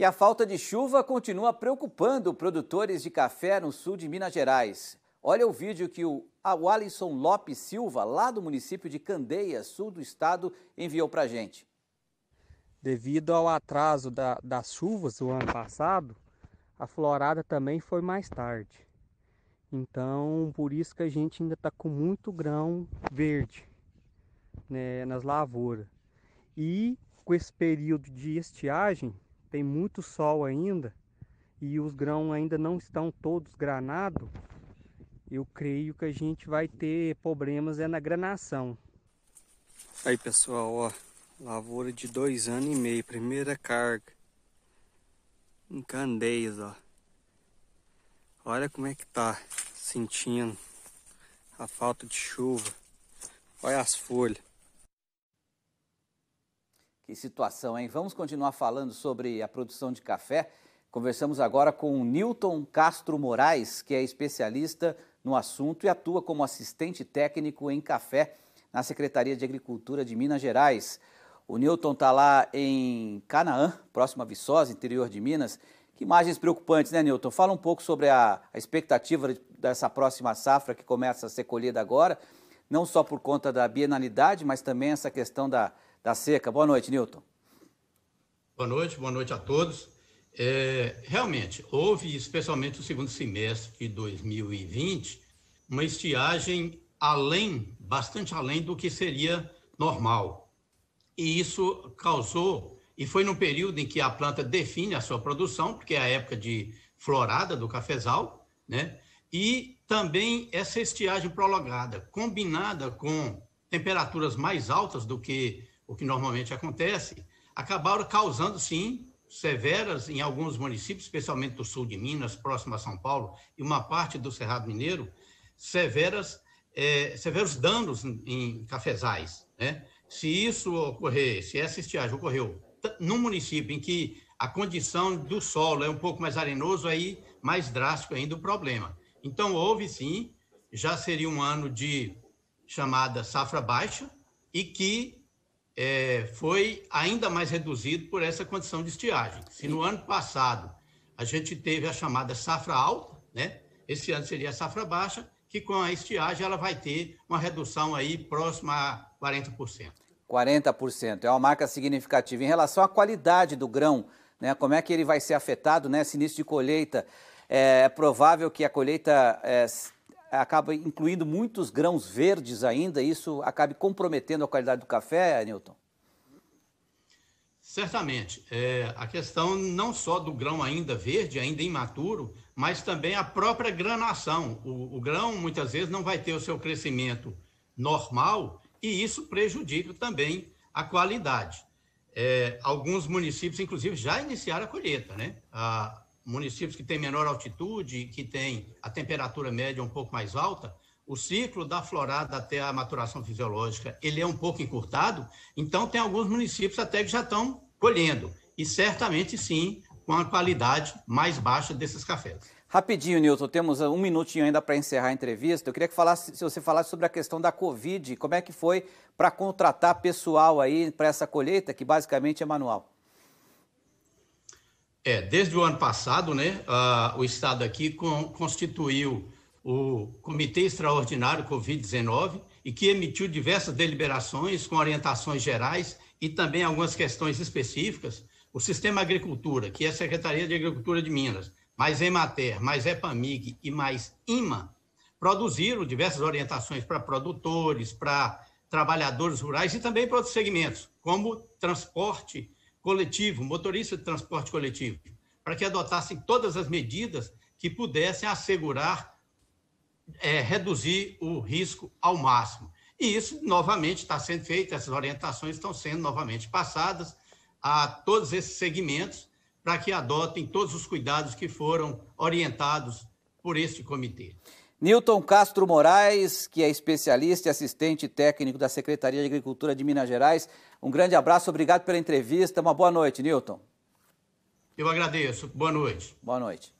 E a falta de chuva continua preocupando produtores de café no sul de Minas Gerais. Olha o vídeo que o Alisson Lopes Silva, lá do município de Candeia, sul do estado, enviou para a gente. Devido ao atraso da, das chuvas do ano passado, a florada também foi mais tarde. Então, por isso que a gente ainda está com muito grão verde né, nas lavouras. E com esse período de estiagem, tem muito sol ainda e os grãos ainda não estão todos granados, eu creio que a gente vai ter problemas é na granação. Aí pessoal, ó, lavoura de dois anos e meio, primeira carga. Em candeias, ó. Olha como é que tá sentindo a falta de chuva. Olha as folhas. Que situação, hein? Vamos continuar falando sobre a produção de café. Conversamos agora com o Newton Castro Moraes, que é especialista no assunto e atua como assistente técnico em café na Secretaria de Agricultura de Minas Gerais. O Newton está lá em Canaã, próximo a Viçosa, interior de Minas. Que imagens preocupantes, né, Newton? Fala um pouco sobre a, a expectativa dessa próxima safra que começa a ser colhida agora, não só por conta da bienalidade, mas também essa questão da, da tá seca. Boa noite, Newton. Boa noite, boa noite a todos. É, realmente, houve, especialmente no segundo semestre de 2020, uma estiagem além, bastante além do que seria normal. E isso causou, e foi num período em que a planta define a sua produção, porque é a época de florada do cafezal, né? E também essa estiagem prolongada, combinada com temperaturas mais altas do que o que normalmente acontece, acabaram causando, sim, severas em alguns municípios, especialmente do sul de Minas, próximo a São Paulo, e uma parte do Cerrado Mineiro, severas, é, severos danos em, em cafezais. Né? Se isso ocorrer, se essa estiagem ocorreu num município em que a condição do solo é um pouco mais arenoso, aí mais drástico ainda o problema. Então, houve sim, já seria um ano de chamada safra baixa, e que é, foi ainda mais reduzido por essa condição de estiagem. Se no ano passado a gente teve a chamada safra alta, né? Esse ano seria a safra baixa, que com a estiagem ela vai ter uma redução aí próxima a 40%. 40% é uma marca significativa em relação à qualidade do grão, né? Como é que ele vai ser afetado nesse né? início de colheita? É, é provável que a colheita é, eh, acaba incluindo muitos grãos verdes ainda, isso acaba comprometendo a qualidade do café, Newton? Certamente. É, a questão não só do grão ainda verde, ainda imaturo, mas também a própria granação. O, o grão, muitas vezes, não vai ter o seu crescimento normal e isso prejudica também a qualidade. É, alguns municípios, inclusive, já iniciaram a colheita, né? A, municípios que têm menor altitude e que têm a temperatura média um pouco mais alta, o ciclo da florada até a maturação fisiológica, ele é um pouco encurtado, então tem alguns municípios até que já estão colhendo, e certamente sim, com a qualidade mais baixa desses cafés. Rapidinho, Nilton, temos ah, um minutinho ainda para encerrar a entrevista. Eu queria que falasse, se você falasse sobre a questão da Covid, como é que foi para contratar pessoal aí para essa colheita, que basicamente é manual. É, desde o ano passado, né, o Estado aqui com, constituiu o Comitê Extraordinário Covid-19 e que emitiu diversas deliberações com orientações gerais e também algumas questões específicas. O Sistema Agricultura, que é a Secretaria de Agricultura de Minas, mais Emater, mais EPAMIG e mais IMA, produziram diversas orientações para produtores, para trabalhadores rurais e também para outros segmentos, como transporte coletivo, motorista de transporte coletivo, para que adotassem todas as medidas que pudessem assegurar é, reduzir o risco ao máximo. E isso, novamente, está sendo feito, essas orientações estão sendo novamente passadas a todos esses segmentos para que adotem todos os cuidados que foram orientados por este comitê. Newton Castro Moraes, que é especialista e assistente técnico da Secretaria de Agricultura de Minas Gerais. Um grande abraço, obrigado pela entrevista. Uma boa noite, Newton. Eu agradeço. Boa noite. Boa noite.